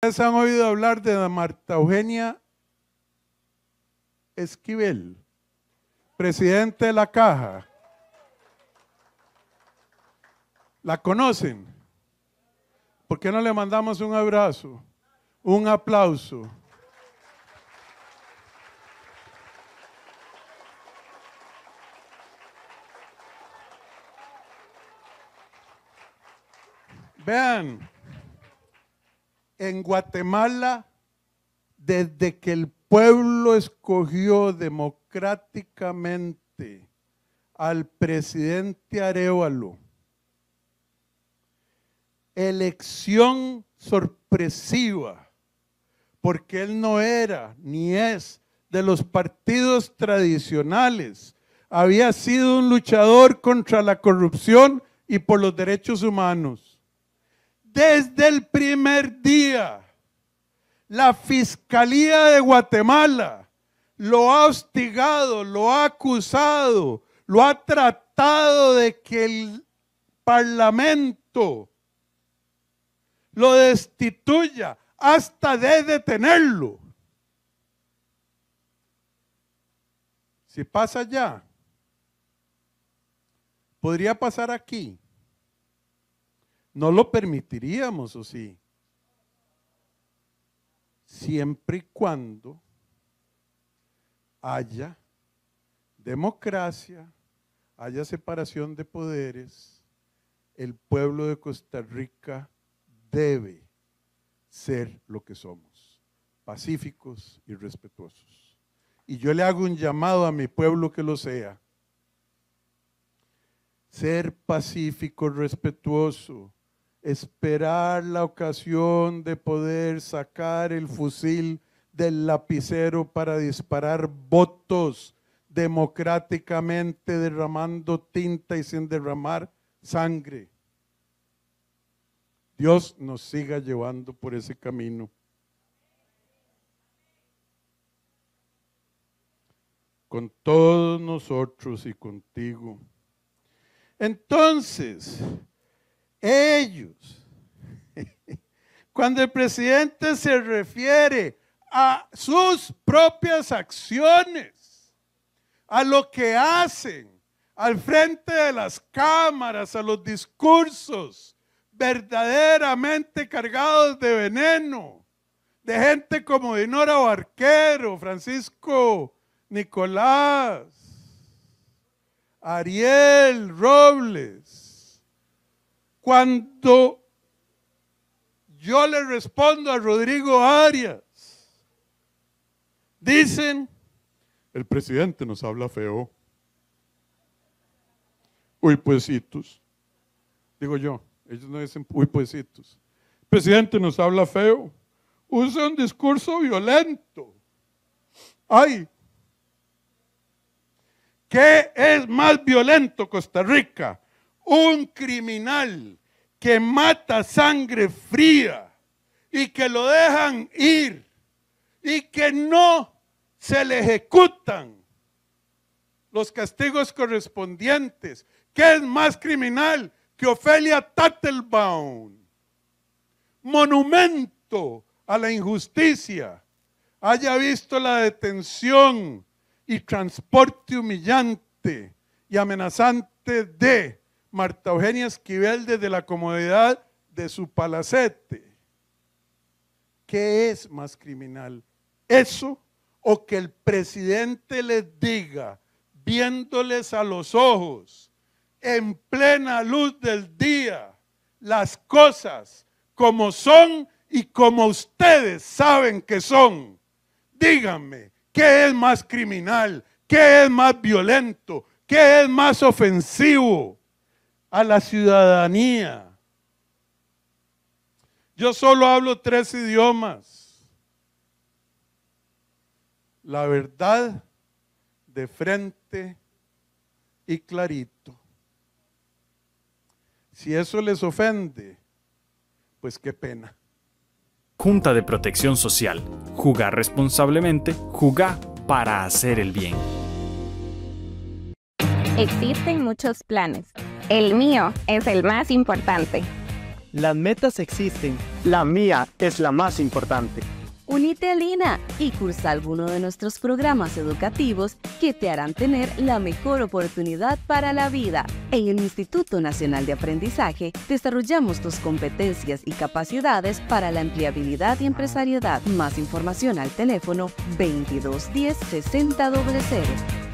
Ustedes han oído hablar de Marta Eugenia Esquivel, presidente de la caja. ¿La conocen? ¿Por qué no le mandamos un abrazo, un aplauso? Vean, en Guatemala desde que el pueblo escogió democráticamente al presidente Arevalo. Elección sorpresiva, porque él no era ni es de los partidos tradicionales. Había sido un luchador contra la corrupción y por los derechos humanos desde el primer día, la Fiscalía de Guatemala lo ha hostigado, lo ha acusado, lo ha tratado de que el Parlamento lo destituya hasta de detenerlo. Si pasa allá, podría pasar aquí. No lo permitiríamos, ¿o sí? Siempre y cuando haya democracia, haya separación de poderes, el pueblo de Costa Rica debe ser lo que somos, pacíficos y respetuosos. Y yo le hago un llamado a mi pueblo que lo sea. Ser pacífico, respetuoso, esperar la ocasión de poder sacar el fusil del lapicero para disparar votos democráticamente derramando tinta y sin derramar sangre. Dios nos siga llevando por ese camino. Con todos nosotros y contigo. Entonces, ellos. Cuando el presidente se refiere a sus propias acciones, a lo que hacen al frente de las cámaras, a los discursos verdaderamente cargados de veneno, de gente como Dinora Barquero, Francisco Nicolás, Ariel Robles, cuando yo le respondo a Rodrigo Arias, dicen, el presidente nos habla feo. Uy, puesitos. Digo yo, ellos no dicen, uy, puesitos. El presidente nos habla feo. Usa un discurso violento. Ay, ¿qué es más violento Costa Rica? Un criminal que mata sangre fría y que lo dejan ir y que no se le ejecutan los castigos correspondientes. ¿Qué es más criminal que Ofelia Tattelbaum? Monumento a la injusticia. Haya visto la detención y transporte humillante y amenazante de Marta Eugenia Esquivel desde la comodidad de su palacete. ¿Qué es más criminal? ¿Eso o que el presidente les diga, viéndoles a los ojos, en plena luz del día, las cosas como son y como ustedes saben que son? Díganme, ¿qué es más criminal? ¿Qué es más violento? ¿Qué es más ofensivo? a la ciudadanía. Yo solo hablo tres idiomas. La verdad de frente y clarito. Si eso les ofende, pues qué pena. Junta de Protección Social. Jugar responsablemente, jugar para hacer el bien. Existen muchos planes el mío es el más importante. Las metas existen. La mía es la más importante. Unite a Lina y cursa alguno de nuestros programas educativos que te harán tener la mejor oportunidad para la vida. En el Instituto Nacional de Aprendizaje desarrollamos tus competencias y capacidades para la empleabilidad y empresariedad. Más información al teléfono 2210 6000.